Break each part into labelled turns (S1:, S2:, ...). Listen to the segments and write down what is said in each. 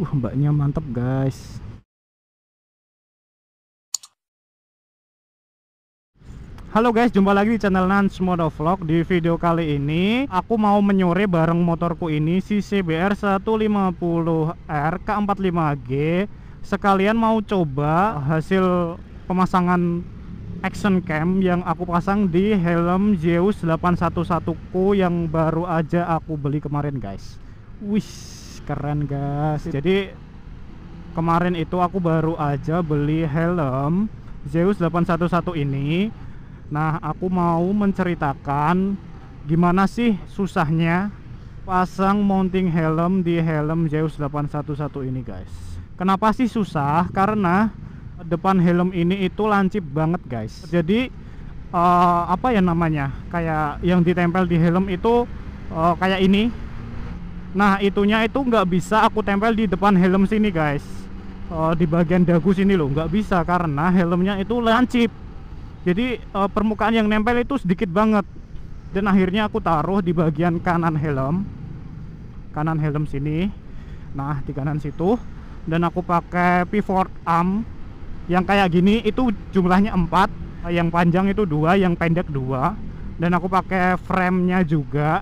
S1: Wah, uh, mbaknya mantap, guys. Halo guys, jumpa lagi di channel Nans Moto Vlog. Di video kali ini, aku mau menyore bareng motorku ini si CBR 150R K45G. Sekalian mau coba hasil pemasangan action cam yang aku pasang di helm Zeus 811ku yang baru aja aku beli kemarin, guys. Wih keren guys jadi kemarin itu aku baru aja beli helm Zeus 811 ini nah aku mau menceritakan gimana sih susahnya pasang mounting helm di helm Zeus 811 ini guys kenapa sih susah karena depan helm ini itu lancip banget guys jadi uh, apa ya namanya kayak yang ditempel di helm itu uh, kayak ini nah itunya itu nggak bisa aku tempel di depan helm sini guys uh, di bagian dagu sini loh nggak bisa karena helmnya itu lancip jadi uh, permukaan yang nempel itu sedikit banget dan akhirnya aku taruh di bagian kanan helm kanan helm sini nah di kanan situ dan aku pakai pivot arm yang kayak gini itu jumlahnya 4 yang panjang itu dua yang pendek dua dan aku pakai framenya juga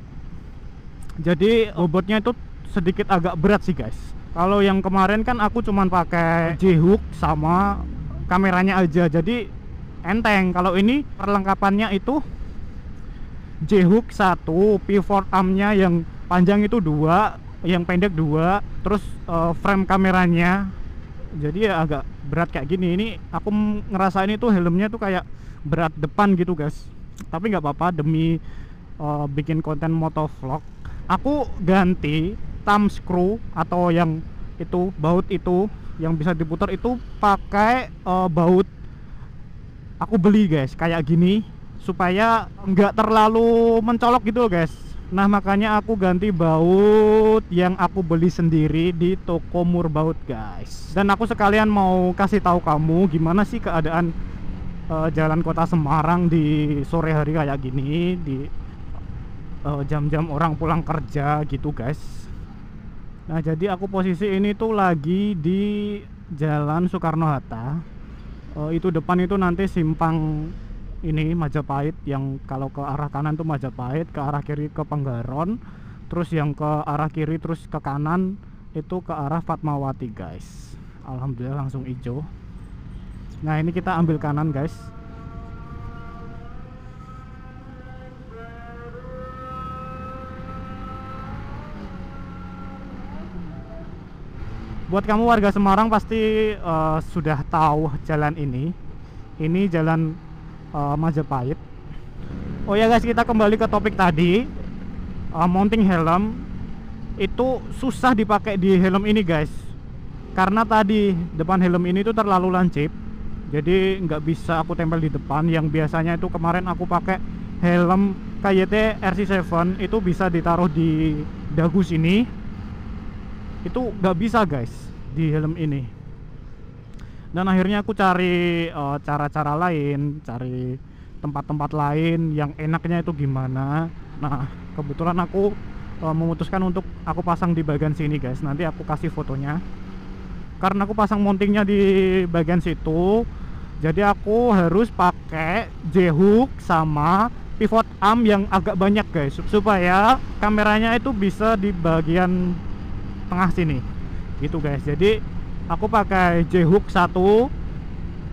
S1: jadi bobotnya itu sedikit agak berat sih guys kalau yang kemarin kan aku cuman pakai J-hook sama kameranya aja jadi enteng kalau ini perlengkapannya itu J-hook 1 pivot armnya yang panjang itu dua yang pendek dua terus uh, frame kameranya jadi ya agak berat kayak gini ini aku ngerasain itu helmnya tuh kayak berat depan gitu guys tapi nggak apa-apa demi uh, bikin konten motovlog aku ganti thumb screw atau yang itu baut itu yang bisa diputar itu pakai uh, baut aku beli guys kayak gini supaya nggak terlalu mencolok gitu guys Nah makanya aku ganti baut yang aku beli sendiri di toko mur baut guys. Dan aku sekalian mau kasih tahu kamu gimana sih keadaan uh, jalan kota Semarang di sore hari kayak gini di Eh, jam-jam uh, orang pulang kerja gitu guys nah jadi aku posisi ini tuh lagi di jalan Soekarno-Hatta uh, eh, itu depan itu nanti simpang ini Majapahit yang kalau ke arah kanan tuh Majapahit ke arah kiri ke Penggaron terus yang ke arah kiri terus ke kanan itu ke arah Fatmawati guys Alhamdulillah langsung hijau nah ini kita ambil kanan guys buat kamu warga Semarang pasti uh, sudah tahu jalan ini ini jalan uh, Majapahit oh ya guys kita kembali ke topik tadi uh, mounting helm itu susah dipakai di helm ini guys karena tadi depan helm ini tuh terlalu lancip jadi nggak bisa aku tempel di depan yang biasanya itu kemarin aku pakai helm KYT RC7 itu bisa ditaruh di dagu sini itu nggak bisa guys di helm ini dan akhirnya aku cari eh, cara-cara uh, lain cari tempat-tempat lain yang enaknya itu gimana nah kebetulan aku uh, memutuskan untuk aku pasang di bagian sini guys nanti aku kasih fotonya karena aku pasang mountingnya di bagian situ jadi aku harus pakai J hook sama pivot arm yang agak banyak guys supaya kameranya itu bisa di bagian tengah sini gitu guys jadi aku pakai J hook satu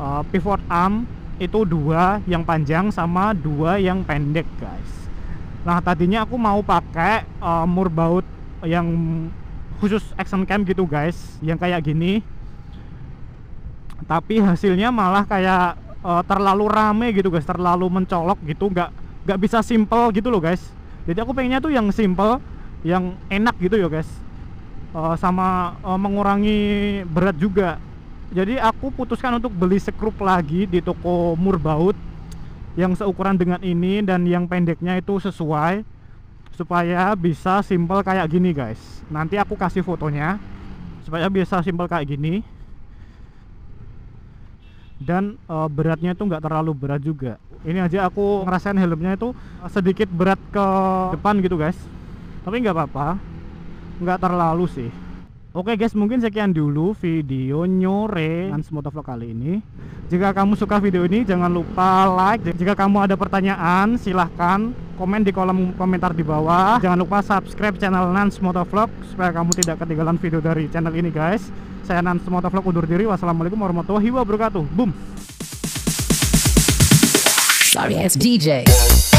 S1: uh, pivot arm itu dua yang panjang sama dua yang pendek guys nah tadinya aku mau pakai uh, eh, baut yang khusus action cam gitu guys yang kayak gini tapi hasilnya malah kayak uh, terlalu rame gitu guys terlalu mencolok gitu nggak nggak bisa simple gitu loh guys jadi aku pengennya tuh yang simple yang enak gitu ya guys uh, sama uh, mengurangi berat juga jadi aku putuskan untuk beli sekrup lagi di toko Murbaut yang seukuran dengan ini dan yang pendeknya itu sesuai supaya bisa simple kayak gini guys nanti aku kasih fotonya supaya bisa simple kayak gini dan e, beratnya itu nggak terlalu berat juga ini aja aku ngerasain helmnya itu sedikit berat ke depan gitu guys tapi nggak apa-apa nggak terlalu sih Oke guys, mungkin sekian dulu video nyore dan motovlog kali ini. Jika kamu suka video ini, jangan lupa like. Jika kamu ada pertanyaan, silahkan komen di kolom komentar di bawah. Jangan lupa subscribe channel Nans Motovlog supaya kamu tidak ketinggalan video dari channel ini guys. Saya Nans Motovlog undur diri. Wassalamualaikum warahmatullahi wabarakatuh. Boom. Sorry,